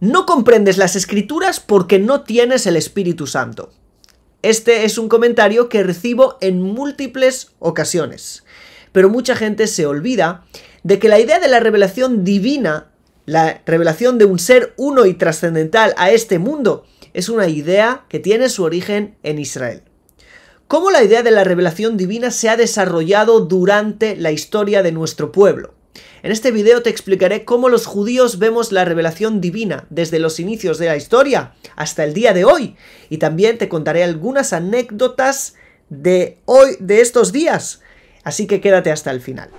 No comprendes las escrituras porque no tienes el Espíritu Santo. Este es un comentario que recibo en múltiples ocasiones, pero mucha gente se olvida de que la idea de la revelación divina, la revelación de un ser uno y trascendental a este mundo, es una idea que tiene su origen en Israel. ¿Cómo la idea de la revelación divina se ha desarrollado durante la historia de nuestro pueblo? En este video te explicaré cómo los judíos vemos la revelación divina desde los inicios de la historia hasta el día de hoy y también te contaré algunas anécdotas de hoy de estos días. Así que quédate hasta el final.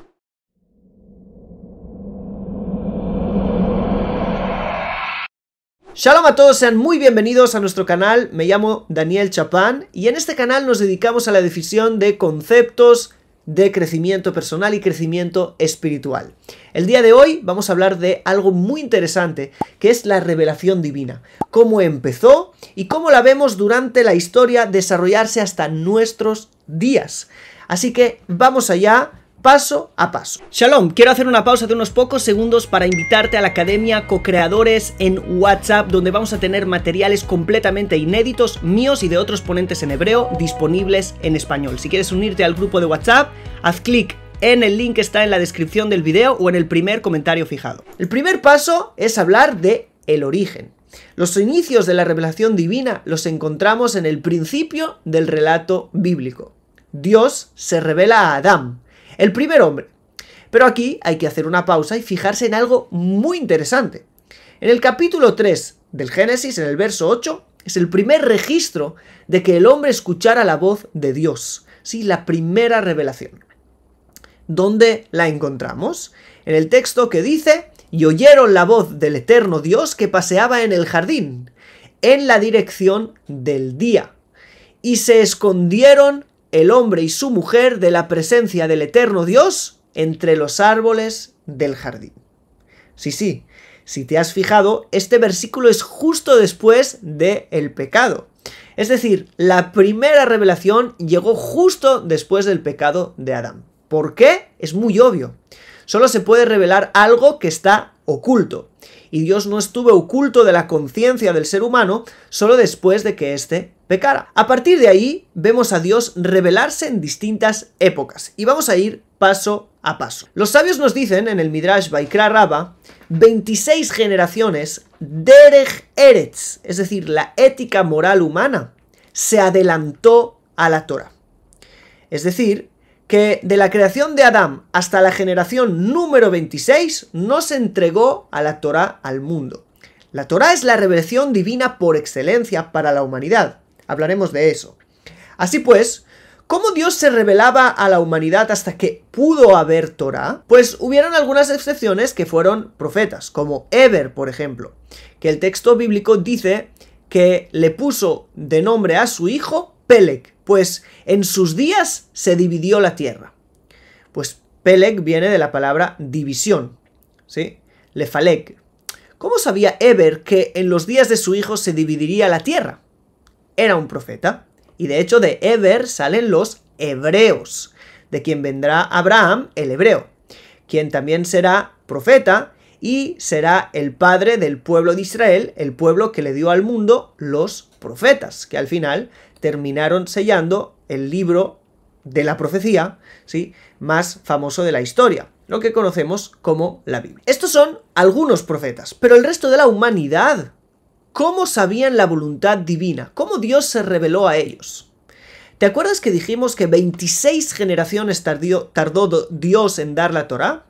Shalom a todos, sean muy bienvenidos a nuestro canal, me llamo Daniel Chapán y en este canal nos dedicamos a la difusión de conceptos, de crecimiento personal y crecimiento espiritual. El día de hoy vamos a hablar de algo muy interesante, que es la revelación divina, cómo empezó y cómo la vemos durante la historia desarrollarse hasta nuestros días. Así que vamos allá, paso a paso. Shalom, quiero hacer una pausa de unos pocos segundos para invitarte a la Academia Cocreadores en WhatsApp, donde vamos a tener materiales completamente inéditos míos y de otros ponentes en hebreo disponibles en español. Si quieres unirte al grupo de WhatsApp, haz clic en el link que está en la descripción del video o en el primer comentario fijado. El primer paso es hablar de el origen. Los inicios de la revelación divina los encontramos en el principio del relato bíblico. Dios se revela a Adán, el primer hombre. Pero aquí hay que hacer una pausa y fijarse en algo muy interesante. En el capítulo 3 del Génesis, en el verso 8, es el primer registro de que el hombre escuchara la voz de Dios. Sí, la primera revelación. ¿Dónde la encontramos? En el texto que dice, y oyeron la voz del eterno Dios que paseaba en el jardín, en la dirección del día, y se escondieron el hombre y su mujer de la presencia del eterno Dios entre los árboles del jardín. Sí, sí, si te has fijado, este versículo es justo después del el pecado. Es decir, la primera revelación llegó justo después del pecado de Adán. ¿Por qué? Es muy obvio. Solo se puede revelar algo que está oculto. Y Dios no estuvo oculto de la conciencia del ser humano solo después de que éste a partir de ahí vemos a Dios revelarse en distintas épocas y vamos a ir paso a paso. Los sabios nos dicen en el Midrash Baikra Raba, 26 generaciones Derech Eretz, es decir, la ética moral humana, se adelantó a la Torah. Es decir, que de la creación de Adán hasta la generación número 26 no se entregó a la Torah al mundo. La Torah es la revelación divina por excelencia para la humanidad. Hablaremos de eso. Así pues, ¿Cómo Dios se revelaba a la humanidad hasta que pudo haber Torah? Pues hubieron algunas excepciones que fueron profetas, como Eber, por ejemplo, que el texto bíblico dice que le puso de nombre a su hijo pelec pues en sus días se dividió la tierra. Pues pelec viene de la palabra división, ¿sí? Lefalek. ¿Cómo sabía Eber que en los días de su hijo se dividiría la tierra? era un profeta. Y de hecho de Eber salen los hebreos, de quien vendrá Abraham el hebreo, quien también será profeta y será el padre del pueblo de Israel, el pueblo que le dio al mundo los profetas, que al final terminaron sellando el libro de la profecía, ¿sí? más famoso de la historia, lo que conocemos como la Biblia. Estos son algunos profetas, pero el resto de la humanidad ¿Cómo sabían la voluntad divina? ¿Cómo Dios se reveló a ellos? ¿Te acuerdas que dijimos que 26 generaciones tardó Dios en dar la Torá?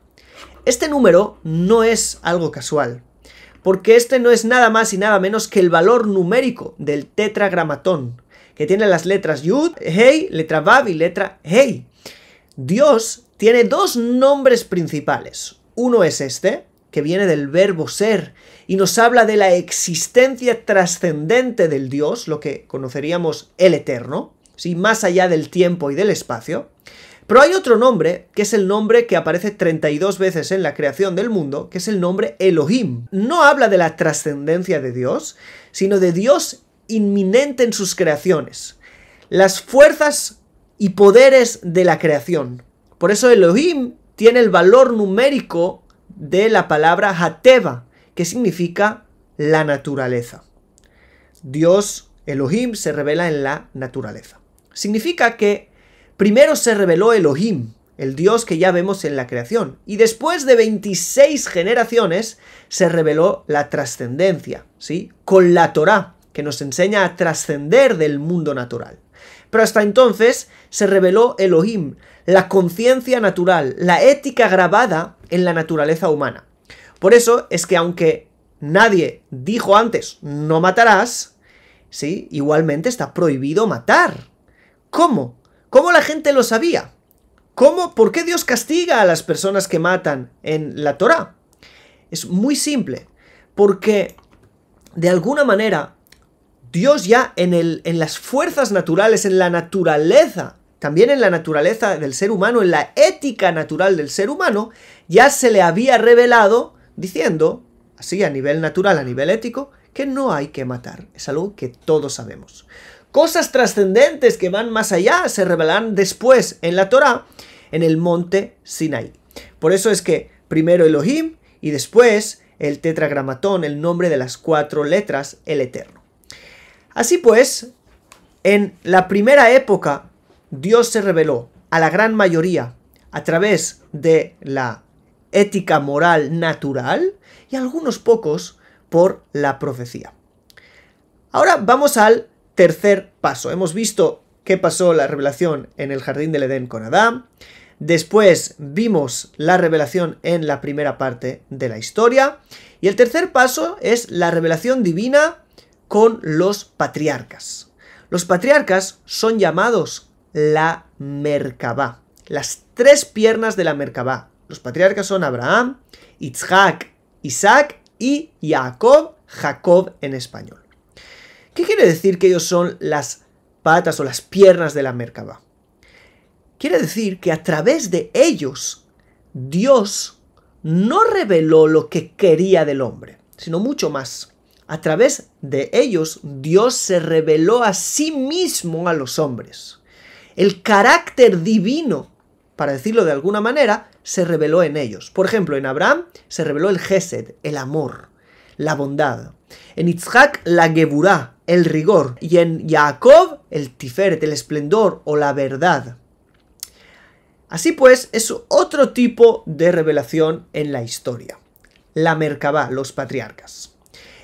Este número no es algo casual, porque este no es nada más y nada menos que el valor numérico del tetragramatón, que tiene las letras Yud, Hei, letra Bab y letra Hei. Dios tiene dos nombres principales. Uno es este, que viene del verbo ser, y nos habla de la existencia trascendente del Dios, lo que conoceríamos el eterno, más allá del tiempo y del espacio. Pero hay otro nombre, que es el nombre que aparece 32 veces en la creación del mundo, que es el nombre Elohim. No habla de la trascendencia de Dios, sino de Dios inminente en sus creaciones. Las fuerzas y poderes de la creación. Por eso Elohim tiene el valor numérico de la palabra Hateva, ¿Qué significa la naturaleza. Dios, Elohim, se revela en la naturaleza. Significa que primero se reveló Elohim, el Dios que ya vemos en la creación, y después de 26 generaciones se reveló la trascendencia, ¿sí? Con la Torá, que nos enseña a trascender del mundo natural. Pero hasta entonces se reveló Elohim, la conciencia natural, la ética grabada en la naturaleza humana. Por eso es que aunque nadie dijo antes no matarás, ¿sí? Igualmente está prohibido matar. ¿Cómo? ¿Cómo la gente lo sabía? ¿Cómo? ¿Por qué Dios castiga a las personas que matan en la Torá? Es muy simple, porque de alguna manera Dios ya en, el, en las fuerzas naturales, en la naturaleza, también en la naturaleza del ser humano, en la ética natural del ser humano, ya se le había revelado diciendo, así a nivel natural, a nivel ético, que no hay que matar. Es algo que todos sabemos. Cosas trascendentes que van más allá se revelarán después en la Torá, en el monte Sinai. Por eso es que primero Elohim y después el tetragramatón, el nombre de las cuatro letras, el Eterno. Así pues, en la primera época, Dios se reveló a la gran mayoría a través de la ética moral natural y algunos pocos por la profecía. Ahora vamos al tercer paso. Hemos visto qué pasó la revelación en el jardín del Edén con Adán. Después vimos la revelación en la primera parte de la historia. Y el tercer paso es la revelación divina con los patriarcas. Los patriarcas son llamados la Merkabah, las tres piernas de la Merkabah, los patriarcas son Abraham, Isaac, Isaac y Jacob, Jacob en español. ¿Qué quiere decir que ellos son las patas o las piernas de la Merkaba? Quiere decir que a través de ellos Dios no reveló lo que quería del hombre, sino mucho más. A través de ellos Dios se reveló a sí mismo a los hombres. El carácter divino para decirlo de alguna manera, se reveló en ellos. Por ejemplo, en Abraham se reveló el Gesed, el amor, la bondad. En Yitzhak, la Geburá, el rigor. Y en Jacob, el Tiferet, el esplendor o la verdad. Así pues, es otro tipo de revelación en la historia. La Merkabá, los patriarcas.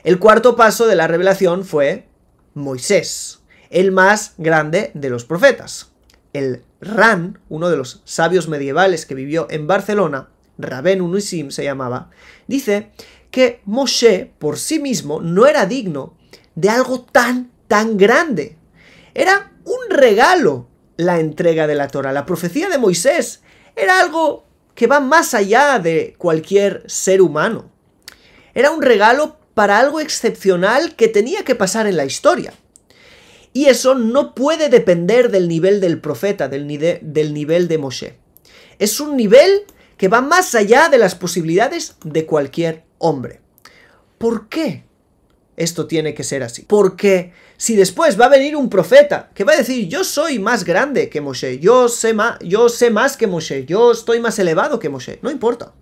El cuarto paso de la revelación fue Moisés, el más grande de los profetas, el Ran, uno de los sabios medievales que vivió en Barcelona, Rabén Unisim se llamaba, dice que Moshe por sí mismo no era digno de algo tan, tan grande. Era un regalo la entrega de la Torah. La profecía de Moisés era algo que va más allá de cualquier ser humano. Era un regalo para algo excepcional que tenía que pasar en la historia. Y eso no puede depender del nivel del profeta, del, del nivel de Moshe. Es un nivel que va más allá de las posibilidades de cualquier hombre. ¿Por qué esto tiene que ser así? Porque si después va a venir un profeta que va a decir, yo soy más grande que Moshe, yo sé, yo sé más que Moshe, yo estoy más elevado que Moshe, no importa.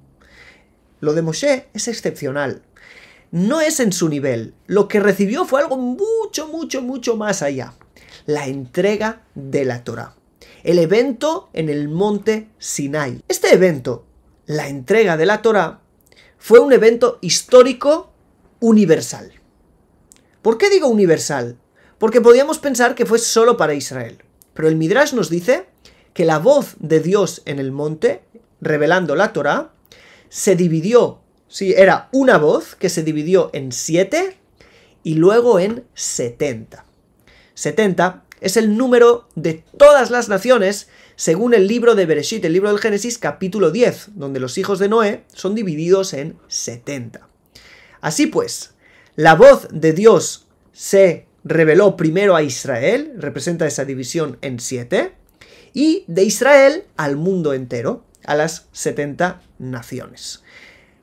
Lo de Moshe es excepcional, no es en su nivel. Lo que recibió fue algo mucho, mucho, mucho más allá. La entrega de la Torah. El evento en el monte Sinai. Este evento, la entrega de la Torah, fue un evento histórico universal. ¿Por qué digo universal? Porque podíamos pensar que fue solo para Israel. Pero el Midrash nos dice que la voz de Dios en el monte, revelando la Torah, se dividió Sí, era una voz que se dividió en siete y luego en 70. 70 es el número de todas las naciones según el libro de Bereshit, el libro del Génesis capítulo 10, donde los hijos de Noé son divididos en 70. Así pues, la voz de Dios se reveló primero a Israel, representa esa división en siete, y de Israel al mundo entero, a las 70 naciones.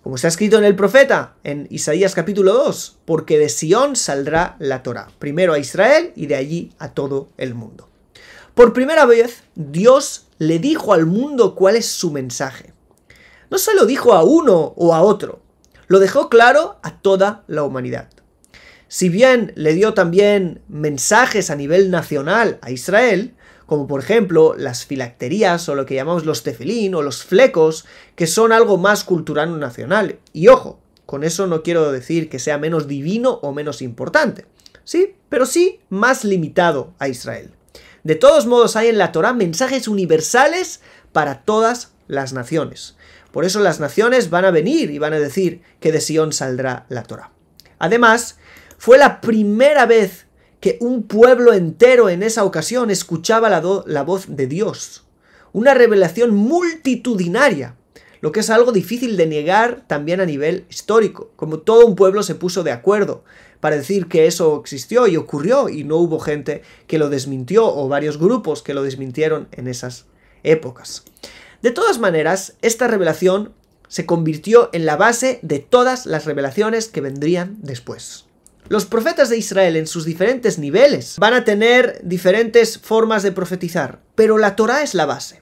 Como está escrito en el profeta, en Isaías capítulo 2, porque de Sión saldrá la Torah, primero a Israel y de allí a todo el mundo. Por primera vez, Dios le dijo al mundo cuál es su mensaje. No se lo dijo a uno o a otro, lo dejó claro a toda la humanidad. Si bien le dio también mensajes a nivel nacional a Israel, como por ejemplo las filacterías o lo que llamamos los tefilín o los flecos, que son algo más cultural nacional. Y ojo, con eso no quiero decir que sea menos divino o menos importante, ¿sí? Pero sí más limitado a Israel. De todos modos hay en la Torá mensajes universales para todas las naciones. Por eso las naciones van a venir y van a decir que de Sion saldrá la Torá. Además, fue la primera vez que un pueblo entero en esa ocasión escuchaba la, la voz de Dios. Una revelación multitudinaria, lo que es algo difícil de negar también a nivel histórico, como todo un pueblo se puso de acuerdo para decir que eso existió y ocurrió y no hubo gente que lo desmintió o varios grupos que lo desmintieron en esas épocas. De todas maneras, esta revelación se convirtió en la base de todas las revelaciones que vendrían después. Los profetas de Israel en sus diferentes niveles van a tener diferentes formas de profetizar, pero la Torá es la base.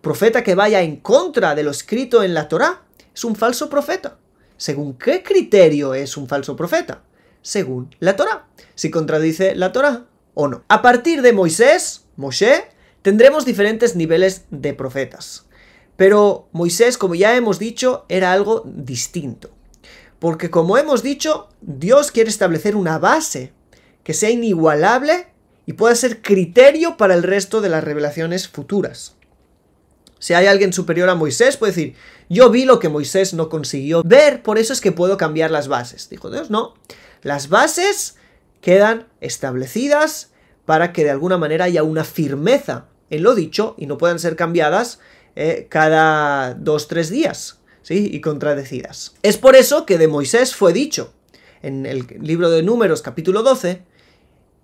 Profeta que vaya en contra de lo escrito en la Torá es un falso profeta. ¿Según qué criterio es un falso profeta? Según la Torá. Si contradice la Torá o no. A partir de Moisés, Moshe, tendremos diferentes niveles de profetas. Pero Moisés, como ya hemos dicho, era algo distinto. Porque como hemos dicho, Dios quiere establecer una base que sea inigualable y pueda ser criterio para el resto de las revelaciones futuras. Si hay alguien superior a Moisés, puede decir, yo vi lo que Moisés no consiguió ver, por eso es que puedo cambiar las bases. Dijo Dios, no. Las bases quedan establecidas para que de alguna manera haya una firmeza en lo dicho y no puedan ser cambiadas eh, cada dos, tres días, ¿sí? Y contradecidas. Es por eso que de Moisés fue dicho, en el libro de Números capítulo 12,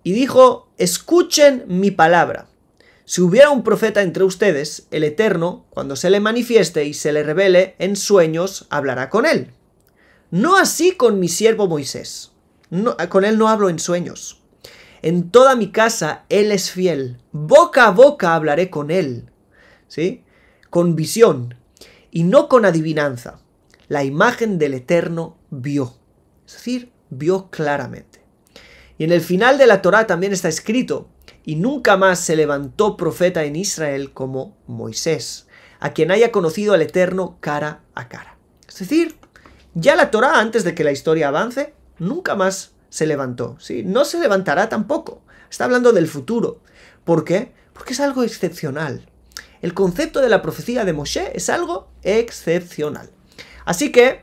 y dijo, escuchen mi palabra. Si hubiera un profeta entre ustedes, el Eterno, cuando se le manifieste y se le revele en sueños, hablará con él. No así con mi siervo Moisés. No, con él no hablo en sueños. En toda mi casa él es fiel. Boca a boca hablaré con él. ¿Sí? Con visión, y no con adivinanza. La imagen del Eterno vio, es decir, vio claramente. Y en el final de la Torá también está escrito, y nunca más se levantó profeta en Israel como Moisés, a quien haya conocido al Eterno cara a cara. Es decir, ya la Torá antes de que la historia avance, nunca más se levantó, ¿sí? No se levantará tampoco. Está hablando del futuro. ¿Por qué? Porque es algo excepcional el concepto de la profecía de Moshe es algo excepcional. Así que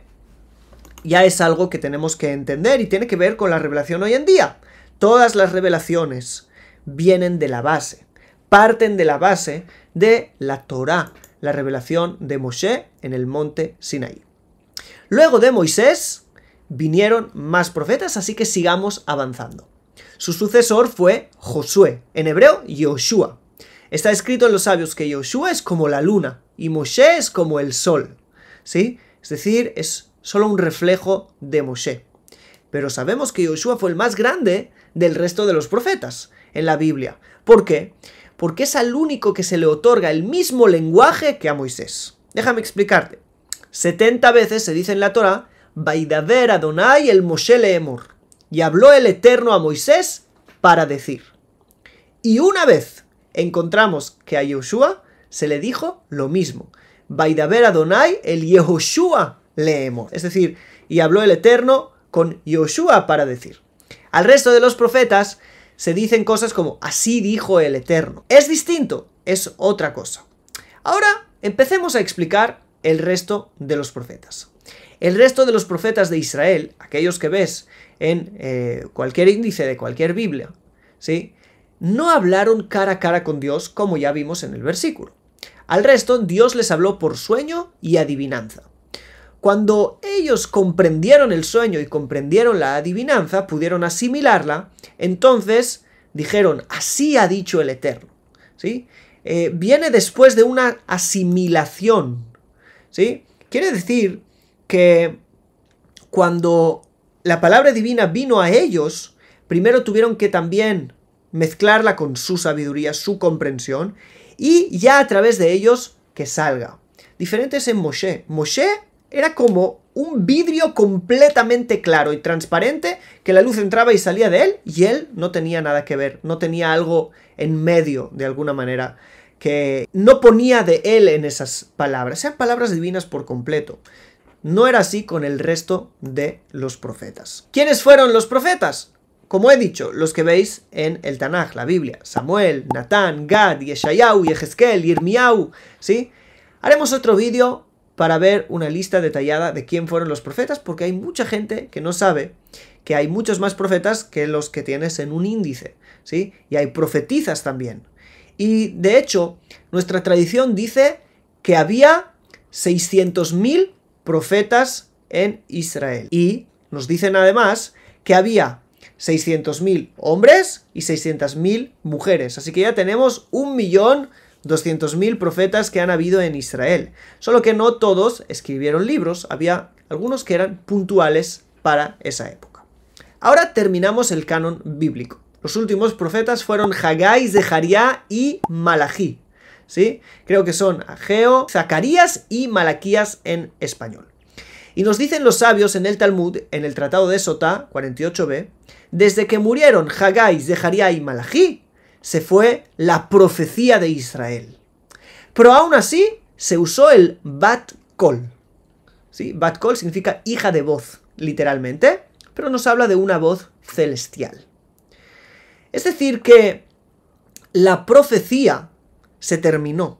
ya es algo que tenemos que entender y tiene que ver con la revelación hoy en día. Todas las revelaciones vienen de la base, parten de la base de la Torá, la revelación de Moshe en el monte Sinaí. Luego de Moisés vinieron más profetas, así que sigamos avanzando. Su sucesor fue Josué, en hebreo Yoshua. Está escrito en los sabios que Yoshua es como la luna y Moshe es como el sol. ¿Sí? Es decir, es solo un reflejo de Moshe. Pero sabemos que Yoshua fue el más grande del resto de los profetas en la Biblia. ¿Por qué? Porque es al único que se le otorga el mismo lenguaje que a Moisés. Déjame explicarte. 70 veces se dice en la Torah, Vaidaver Adonai el Moshe Y habló el Eterno a Moisés para decir. Y una vez encontramos que a Yoshua se le dijo lo mismo. Vaidaber Adonai, el Yehoshua leemos. Es decir, y habló el Eterno con Yoshua para decir. Al resto de los profetas se dicen cosas como así dijo el Eterno. Es distinto, es otra cosa. Ahora empecemos a explicar el resto de los profetas. El resto de los profetas de Israel, aquellos que ves en eh, cualquier índice de cualquier Biblia, ¿sí? no hablaron cara a cara con Dios como ya vimos en el versículo. Al resto, Dios les habló por sueño y adivinanza. Cuando ellos comprendieron el sueño y comprendieron la adivinanza, pudieron asimilarla, entonces dijeron, así ha dicho el Eterno. ¿Sí? Eh, viene después de una asimilación. ¿Sí? Quiere decir que cuando la palabra divina vino a ellos, primero tuvieron que también mezclarla con su sabiduría, su comprensión, y ya a través de ellos que salga. Diferente es en Moshe. Moshe era como un vidrio completamente claro y transparente que la luz entraba y salía de él y él no tenía nada que ver, no tenía algo en medio de alguna manera que no ponía de él en esas palabras, sean palabras divinas por completo. No era así con el resto de los profetas. ¿Quiénes fueron los profetas? como he dicho, los que veis en el Tanaj, la Biblia, Samuel, Natán, Gad, Yeshayahu, y Yirmiyahu, ¿sí? Haremos otro vídeo para ver una lista detallada de quién fueron los profetas, porque hay mucha gente que no sabe que hay muchos más profetas que los que tienes en un índice, ¿sí? Y hay profetizas también. Y de hecho, nuestra tradición dice que había 600.000 profetas en Israel. Y nos dicen además que había 600.000 hombres y 600.000 mujeres. Así que ya tenemos 1.200.000 profetas que han habido en Israel. Solo que no todos escribieron libros, había algunos que eran puntuales para esa época. Ahora terminamos el canon bíblico. Los últimos profetas fueron Haggai, Zeharia y Malají. ¿Sí? Creo que son Ageo, Zacarías y Malaquías en español. Y nos dicen los sabios en el Talmud, en el Tratado de Sotá 48b, desde que murieron Haggai, Zeharia y Malají, se fue la profecía de Israel. Pero aún así se usó el Bat Kol. ¿Sí? Bat Kol significa hija de voz, literalmente, pero nos habla de una voz celestial. Es decir, que la profecía se terminó.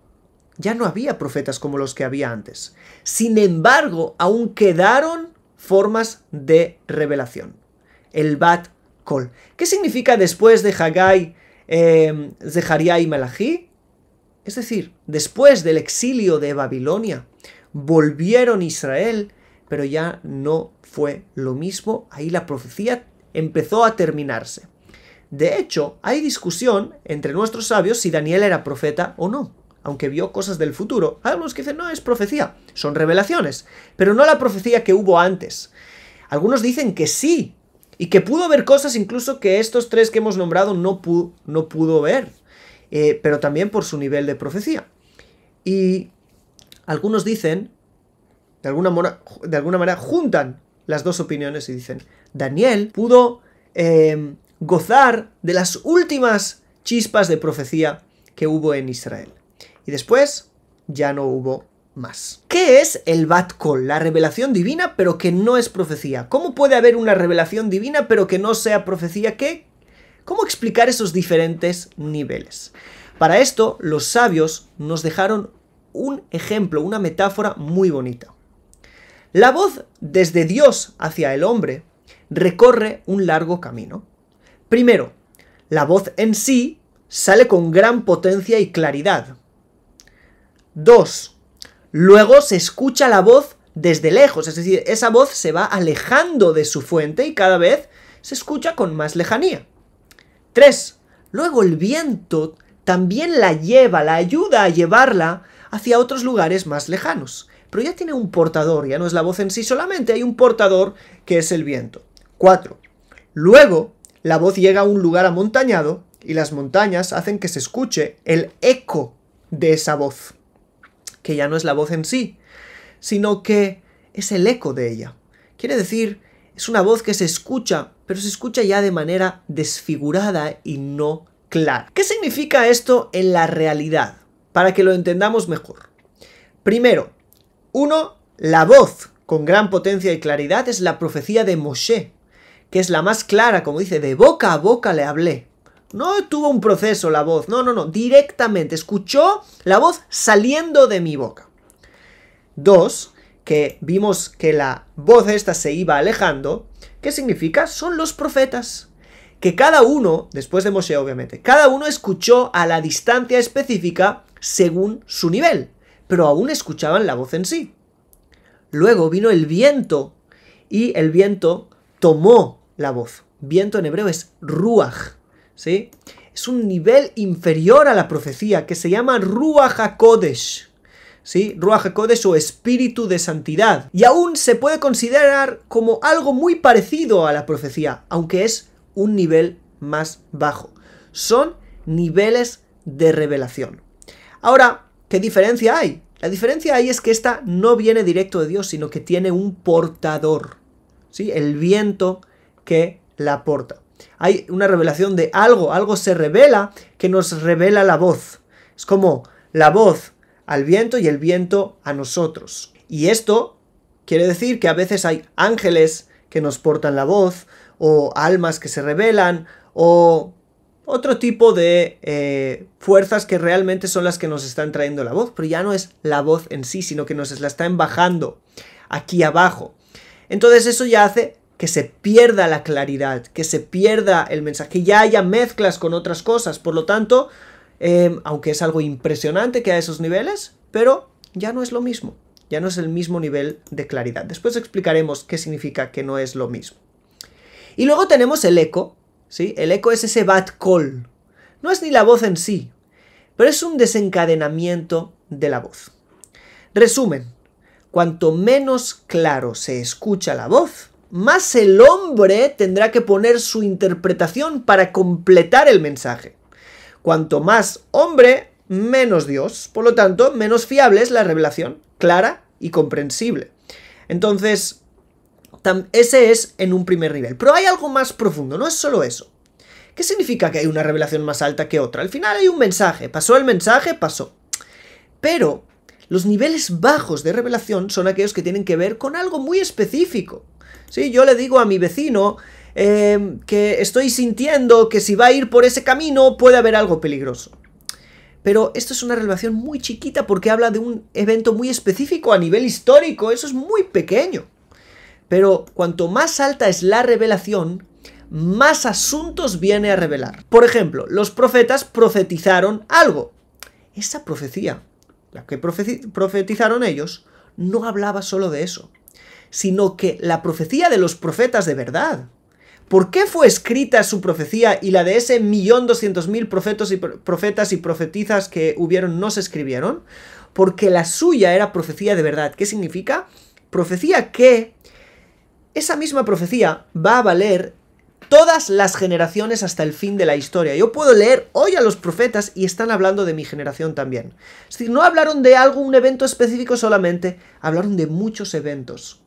Ya no había profetas como los que había antes. Sin embargo, aún quedaron formas de revelación. El Bat Kol. ¿Qué significa después de Hagai, eh, em, y Malachi? Es decir, después del exilio de Babilonia, volvieron Israel, pero ya no fue lo mismo. Ahí la profecía empezó a terminarse. De hecho, hay discusión entre nuestros sabios si Daniel era profeta o no aunque vio cosas del futuro. Algunos que dicen, no, es profecía, son revelaciones, pero no la profecía que hubo antes. Algunos dicen que sí, y que pudo ver cosas incluso que estos tres que hemos nombrado no, pudo, no pudo ver, eh, pero también por su nivel de profecía. Y algunos dicen, de alguna, manera, juntan las dos opiniones y dicen, Daniel pudo em, gozar de las últimas chispas de profecía que hubo en Israel. Y después ya no hubo más. ¿Qué es el Batcall? La revelación divina, pero que no es profecía. ¿Cómo puede haber una revelación divina, pero que no sea profecía? ¿Qué? ¿Cómo explicar esos diferentes niveles? Para esto, los sabios nos dejaron un ejemplo, una metáfora muy bonita. La voz desde Dios hacia el hombre recorre un largo camino. Primero, la voz en sí sale con gran potencia y claridad, 2. Luego se escucha la voz desde lejos, es decir, esa voz se va alejando de su fuente y cada vez se escucha con más lejanía. 3. Luego el viento también la lleva, la ayuda a llevarla hacia otros lugares más lejanos. Pero ya tiene un portador, ya no es la voz en sí solamente, hay un portador que es el viento. 4. Luego, la voz llega a un lugar amontañado y las montañas hacen que se escuche el eco de esa voz que ya no es la voz en sí, sino que es el eco de ella. Quiere decir, es una voz que se escucha, pero se escucha ya de manera desfigurada y no clara. ¿Qué significa esto en la realidad? Para que lo entendamos mejor. Primero, uno, la voz con gran potencia y claridad es la profecía de Moshe, que es la más clara, como dice, de boca a boca le hablé. No tuvo un proceso la voz, no, no, no, directamente escuchó la voz saliendo de mi boca. Dos, que vimos que la voz esta se iba alejando, ¿qué significa? Son los profetas. Que cada uno, después de Moshe obviamente, cada uno escuchó a la distancia específica según su nivel, pero aún escuchaban la voz en sí. Luego vino el viento y el viento tomó la voz. Viento en hebreo es ruach. ¿sí? Es un nivel inferior a la profecía que se llama Ruach HaKodesh. ¿Sí? Ruach HaKodesh o espíritu de santidad. Y aún se puede considerar como algo muy parecido a la profecía, aunque es un nivel más bajo. Son niveles de revelación. Ahora, ¿qué diferencia hay? La diferencia ahí es que esta no viene directo de Dios, sino que tiene un portador, ¿sí? El viento que la porta. Hay una revelación de algo, algo se revela que nos revela la voz. Es como la voz al viento y el viento a nosotros. Y esto quiere decir que a veces hay ángeles que nos portan la voz, o almas que se revelan, o otro tipo de eh, fuerzas que realmente son las que nos están trayendo la voz, pero ya no es la voz en sí, sino que nos la está bajando aquí abajo. Entonces eso ya hace que se pierda la claridad, que se pierda el mensaje, que ya haya mezclas con otras cosas. Por lo tanto, em, aunque es algo impresionante que a esos niveles, pero ya no es lo mismo, ya no es el mismo nivel de claridad. Después explicaremos qué significa que no es lo mismo. Y luego tenemos el eco, ¿sí? El eco es ese bad call. No es ni la voz en sí, pero es un desencadenamiento de la voz. Resumen, cuanto menos claro se escucha la voz, más el hombre tendrá que poner su interpretación para completar el mensaje. Cuanto más hombre, menos Dios. Por lo tanto, menos fiable es la revelación, clara y comprensible. Entonces, ese es en un primer nivel. Pero hay algo más profundo, no es solo eso. ¿Qué significa que hay una revelación más alta que otra? Al final hay un mensaje. Pasó el mensaje, pasó. Pero los niveles bajos de revelación son aquellos que tienen que ver con algo muy específico. Si yo le digo a mi vecino em, que estoy sintiendo que si va a ir por ese camino puede haber algo peligroso. Pero esto es una revelación muy chiquita porque habla de un evento muy específico a nivel histórico, eso es muy pequeño. Pero cuanto más alta es la revelación, más asuntos viene a revelar. Por ejemplo, los profetas profetizaron algo. Esa profecía la que profetizaron ellos, no hablaba solo de eso, sino que la profecía de los profetas de verdad. ¿Por qué fue escrita su profecía y la de ese millón doscientos mil profetas y profetizas que hubieron no se escribieron? Porque la suya era profecía de verdad. ¿Qué significa? Profecía que esa misma profecía va a valer todas las generaciones hasta el fin de la historia. Yo puedo leer hoy a los profetas y están hablando de mi generación también. Es decir, no hablaron de algo, un evento específico solamente, hablaron de muchos eventos.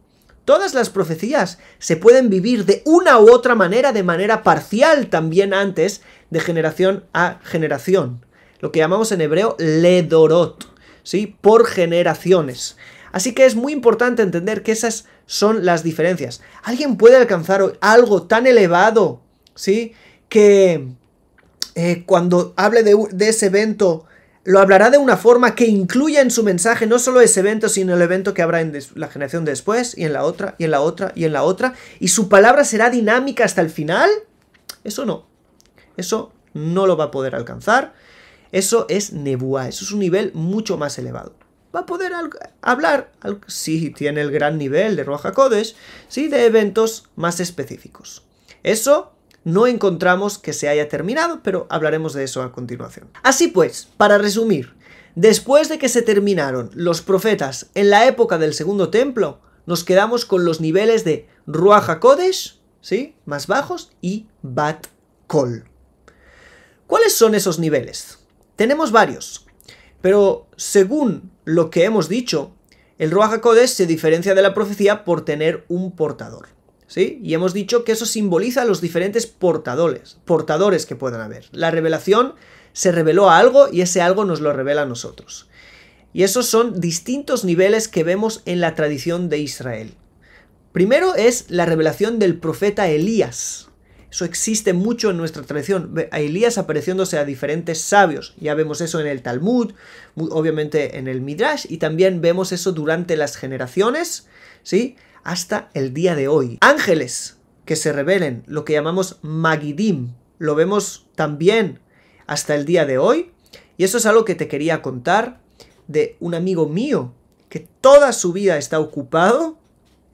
Todas las profecías se pueden vivir de una u otra manera, de manera parcial también antes, de generación a generación. Lo que llamamos en hebreo ledorot, ¿sí? Por generaciones. Así que es muy importante entender que esas son las diferencias. Alguien puede alcanzar algo tan elevado, ¿sí? Que eh, cuando hable de, ese evento, lo hablará de una forma que incluya en su mensaje no solo ese evento, sino el evento que habrá en la generación después, y en la otra, y en la otra, y en la otra. ¿Y su palabra será dinámica hasta el final? Eso no. Eso no lo va a poder alcanzar. Eso es nebuá. eso es un nivel mucho más elevado va a poder hablar, si tiene el gran nivel de Roja Kodesh, sí, de eventos más específicos. Eso no encontramos que se haya terminado, pero hablaremos de eso a continuación. Así pues, para resumir, después de que se terminaron los profetas en la época del Segundo Templo, nos quedamos con los niveles de Ruaja Kodesh, ¿sí? Más bajos, y Bat Kol. ¿Cuáles son esos niveles? Tenemos varios, pero según lo que hemos dicho. El Ruach HaKodesh se diferencia de la profecía por tener un portador. ¿Sí? Y hemos dicho que eso simboliza los diferentes portadores, portadores que puedan haber. La revelación se reveló a algo y ese algo nos lo revela a nosotros. Y esos son distintos niveles que vemos en la tradición de Israel. Primero es la revelación del profeta Elías. Eso existe mucho en nuestra tradición. A Elías apareciéndose a diferentes sabios. Ya vemos eso en el Talmud, obviamente en el Midrash, y también vemos eso durante las generaciones, ¿sí? Hasta el día de hoy. Ángeles que se revelen, lo que llamamos Magidim, lo vemos también hasta el día de hoy. Y eso es algo que te quería contar de un amigo mío que toda su vida está ocupado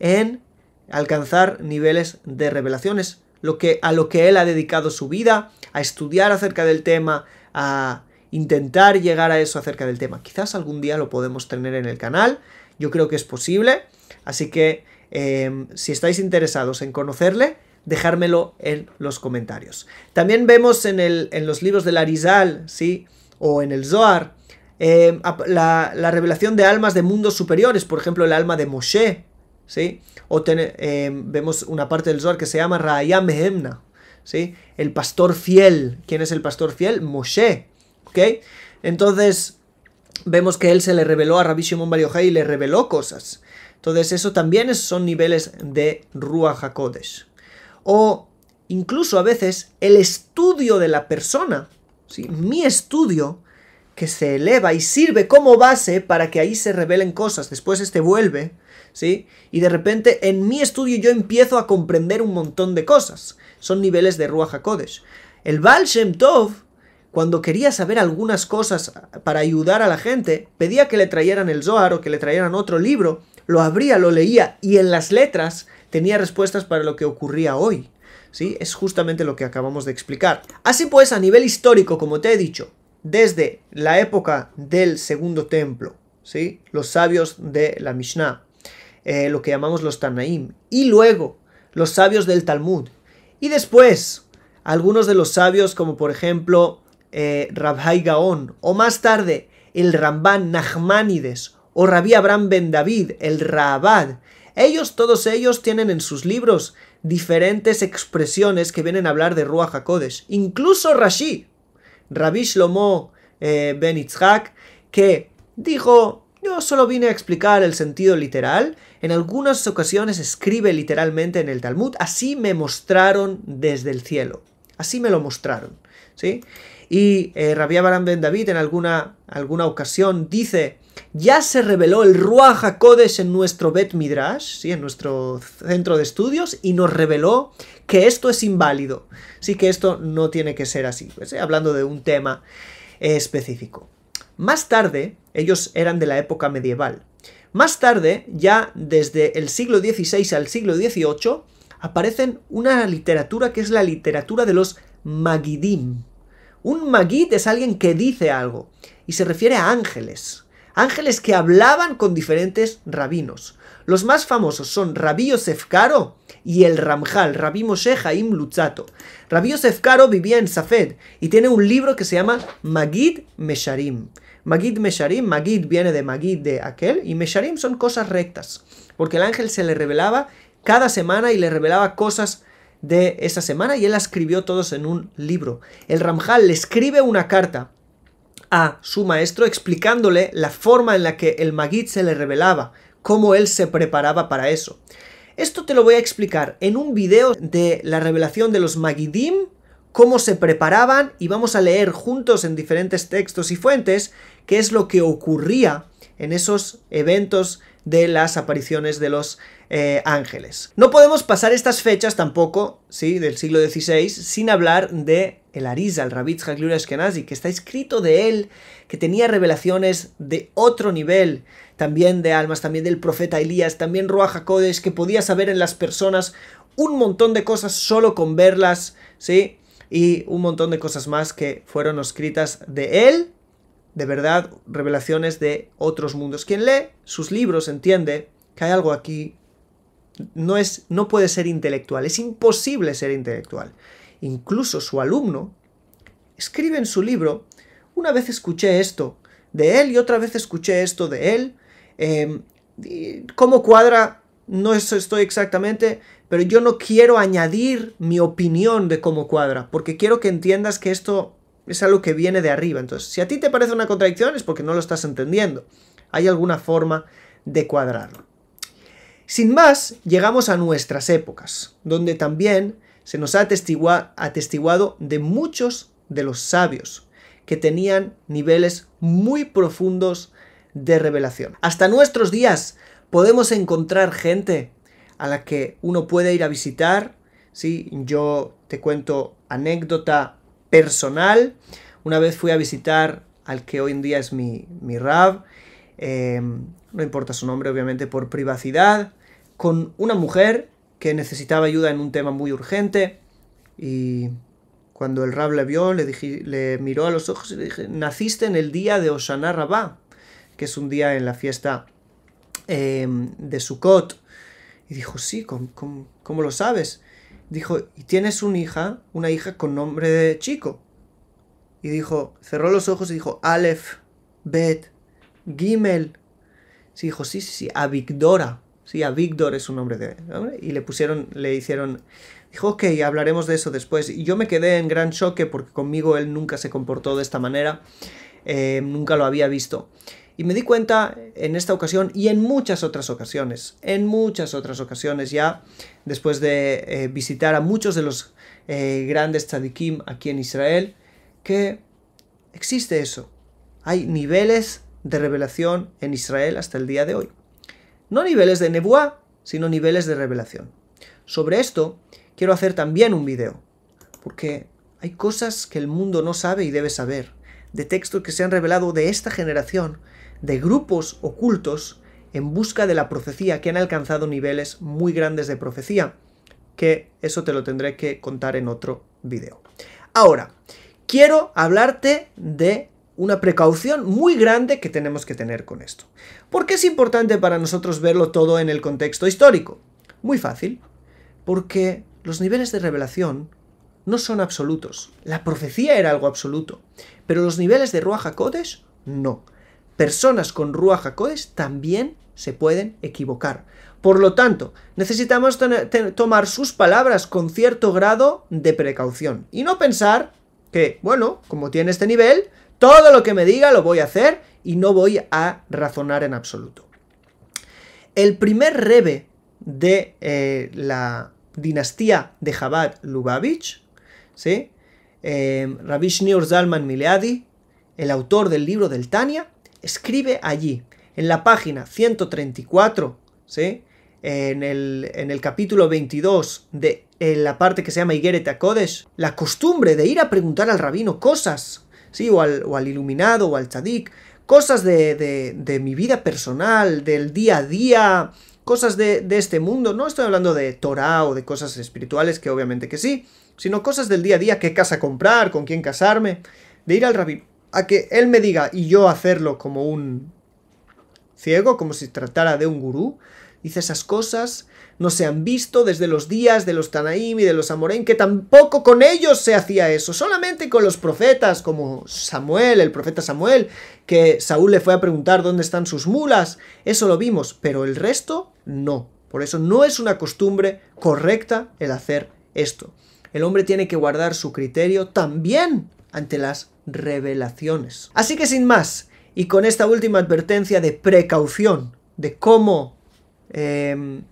en alcanzar niveles de revelaciones lo que, a lo que él ha dedicado su vida, a estudiar acerca del tema, a intentar llegar a eso acerca del tema. Quizás algún día lo podemos tener en el canal, yo creo que es posible, así que em, si estáis interesados en conocerle, dejármelo en los comentarios. También vemos en, los libros de Arizal, ¿sí? O en el Zohar, em, la, la, revelación de almas de mundos superiores, por ejemplo, el alma de Moshe, o eh, vemos una parte del Zohar que se llama Raya Mehemna. El pastor fiel. ¿Quién es el pastor fiel? Moshe, Entonces, vemos que él se le reveló a Rabbi Shimon Bar y le reveló cosas. Entonces, eso también son niveles de Ruach HaKodesh. O incluso a veces el estudio de la persona, Mi estudio que se eleva y sirve como base para que ahí se revelen cosas. Después este vuelve, ¿sí? Y de repente en mi estudio yo empiezo a comprender un montón de cosas. Son niveles de Ruach HaKodesh. El Baal Shem Tov, cuando quería saber algunas cosas para ayudar a la gente, pedía que le trayeran el Zohar o que le trayeran otro libro, lo abría, lo leía y en las letras tenía respuestas para lo que ocurría hoy. ¿Sí? Es justamente lo que acabamos de explicar. Así pues, a nivel histórico, como te he dicho, desde la época del segundo templo, ¿sí? los sabios de la Mishnah, eh, lo que llamamos los Tanaim, y luego los sabios del Talmud, y después algunos de los sabios como por ejemplo eh, Rabhai o más tarde el Ramban Nachmanides, o Rabbi Abraham Ben David, el Rahabad. ellos, todos ellos, tienen en sus libros diferentes expresiones que vienen a hablar de Ruach HaKodesh. Incluso Rashi, Rabbi Shlomo eh, Ben Itzhak, que dijo, yo solo vine a explicar el sentido literal, en algunas ocasiones escribe literalmente en el Talmud, así me mostraron desde el cielo, así me lo mostraron, ¿sí? Y eh, Rabbi Abraham Ben David en alguna, alguna ocasión dice ya se reveló el Ruach HaKodesh en nuestro Bet Midrash, ¿sí? en nuestro centro de estudios, y nos reveló que esto es inválido. Sí que esto no tiene que ser así, pues, ¿eh? hablando de un tema específico. Más tarde, ellos eran de la época medieval. Más tarde, ya desde el siglo XVI al siglo XVIII, aparecen una literatura que es la literatura de los Magidim. Un Magid es alguien que dice algo y se refiere a ángeles, ángeles que hablaban con diferentes rabinos. Los más famosos son Rabí Yosef Karo y el Ramjal, Rabí Moshe Haim Lutzato. Rabí Yosef Karo vivía en Safed y tiene un libro que se llama Magid Mesharim. Magid Mesharim, Magid viene de Magid de aquel, y Mesharim son cosas rectas, porque el ángel se le revelaba cada semana y le revelaba cosas de esa semana y él las escribió todos en un libro. El Ramjal le escribe una carta a su maestro explicándole la forma en la que el Magid se le revelaba, cómo él se preparaba para eso. Esto te lo voy a explicar en un video de la revelación de los Magidim, cómo se preparaban y vamos a leer juntos en diferentes textos y fuentes qué es lo que ocurría en esos eventos de las apariciones de los eh, ángeles. No podemos pasar estas fechas tampoco, sí, del siglo XVI, sin hablar de el Arisa, el Rabitz Haklur Eskenazi, que está escrito de él, que tenía revelaciones de otro nivel, también de almas, también del profeta Elías, también Ruach HaKodesh, que podía saber en las personas un montón de cosas solo con verlas, ¿sí? Y un montón de cosas más que fueron escritas de él, de verdad, revelaciones de otros mundos. Quien lee sus libros entiende que hay algo aquí. No, es, no puede ser intelectual, es imposible ser intelectual incluso su alumno, escribe en su libro, una vez escuché esto de él y otra vez escuché esto de él, em, cómo cuadra, no estoy exactamente, pero yo no quiero añadir mi opinión de cómo cuadra, porque quiero que entiendas que esto es algo que viene de arriba. Entonces, si a ti te parece una contradicción es porque no lo estás entendiendo. Hay alguna forma de cuadrarlo. Sin más, llegamos a nuestras épocas, donde también se nos ha atestiguado de muchos de los sabios que tenían niveles muy profundos de revelación. Hasta nuestros días podemos encontrar gente a la que uno puede ir a visitar. ¿sí? Yo te cuento anécdota personal. Una vez fui a visitar al que hoy en día es mi, mi Rab, eh, no importa su nombre obviamente por privacidad, con una mujer que necesitaba ayuda en un tema muy urgente y cuando el rab le vio, le, le miró a los ojos y le dije, naciste en el día de osana Rabá, que es un día en la fiesta em, de Sukkot. Y dijo, sí, ¿cómo, lo sabes? Dijo, y tienes una hija, una hija con nombre de chico. Y dijo, cerró los ojos y dijo, Aleph, Bet, Gimel. Sí, dijo, sí, sí, sí, Abigdora. Sí, a Víctor es un nombre de... Y le pusieron, le hicieron... Dijo, ok, hablaremos de eso después. Y yo me quedé en gran choque porque conmigo él nunca se comportó de esta manera. Eh, nunca lo había visto. Y me di cuenta en esta ocasión y en muchas otras ocasiones, en muchas otras ocasiones ya, después de eh, visitar a muchos de los eh, grandes tzadikim aquí en Israel, que existe eso. Hay niveles de revelación en Israel hasta el día de hoy. No niveles de nebuá, sino niveles de revelación. Sobre esto quiero hacer también un video, porque hay cosas que el mundo no sabe y debe saber, de textos que se han revelado de esta generación, de grupos ocultos en busca de la profecía, que han alcanzado niveles muy grandes de profecía, que eso te lo tendré que contar en otro video. Ahora, quiero hablarte de una precaución muy grande que tenemos que tener con esto. ¿Por qué es importante para nosotros verlo todo en el contexto histórico? Muy fácil, porque los niveles de revelación no son absolutos. La profecía era algo absoluto, pero los niveles de Ruach no. Personas con Ruach codes también se pueden equivocar. Por lo tanto, necesitamos tomar sus palabras con cierto grado de precaución y no pensar que, bueno, como tiene este nivel, todo lo que me diga lo voy a hacer y no voy a razonar en absoluto. El primer rebe de eh, la dinastía de Jabad Lubavitch, ¿sí? Eh, Zalman Mileadi, el autor del libro del Tania, escribe allí, en la página 134, en, el, en el capítulo 22 de en la parte que se llama Higueret Kodesh, la costumbre de ir a preguntar al rabino cosas o al, iluminado, o al tzadik, cosas de, de, de, mi vida personal, del día a día, cosas de, de este mundo. No estoy hablando de Torah o de cosas espirituales, que obviamente que sí, sino cosas del día a día, qué casa comprar, con quién casarme, de ir al rabino, a que él me diga y yo hacerlo como un ciego, como si tratara de un gurú. Dice esas cosas no se han visto desde los días de los Tanaim y de los Amorén que tampoco con ellos se hacía eso, solamente con los profetas como Samuel, el profeta Samuel, que Saúl le fue a preguntar dónde están sus mulas, eso lo vimos, pero el resto no. Por eso no es una costumbre correcta el hacer esto. El hombre tiene que guardar su criterio también ante las revelaciones. Así que sin más, y con esta última advertencia de precaución, de cómo em,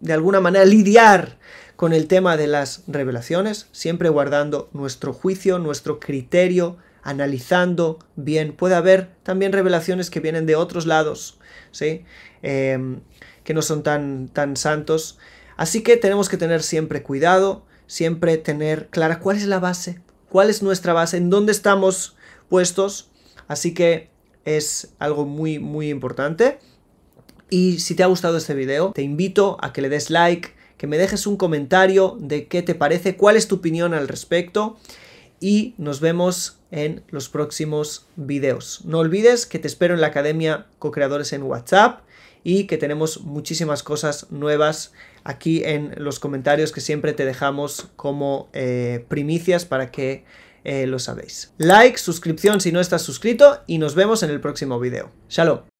de alguna manera lidiar con el tema de las revelaciones, siempre guardando nuestro juicio, nuestro criterio, analizando bien. Puede haber también revelaciones que vienen de otros lados, ¿sí? Em, que no son tan, tan santos. Así que tenemos que tener siempre cuidado, siempre tener clara cuál es la base, cuál es nuestra base, en dónde estamos puestos. Así que es algo muy, muy importante. Y si te ha gustado este video, te invito a que le des like, que me dejes un comentario de qué te parece, cuál es tu opinión al respecto y nos vemos en los próximos videos. No olvides que te espero en la Academia Co-Creadores en WhatsApp y que tenemos muchísimas cosas nuevas aquí en los comentarios que siempre te dejamos como eh, primicias para que eh, lo sabéis. Like, suscripción si no estás suscrito y nos vemos en el próximo video. Shalom.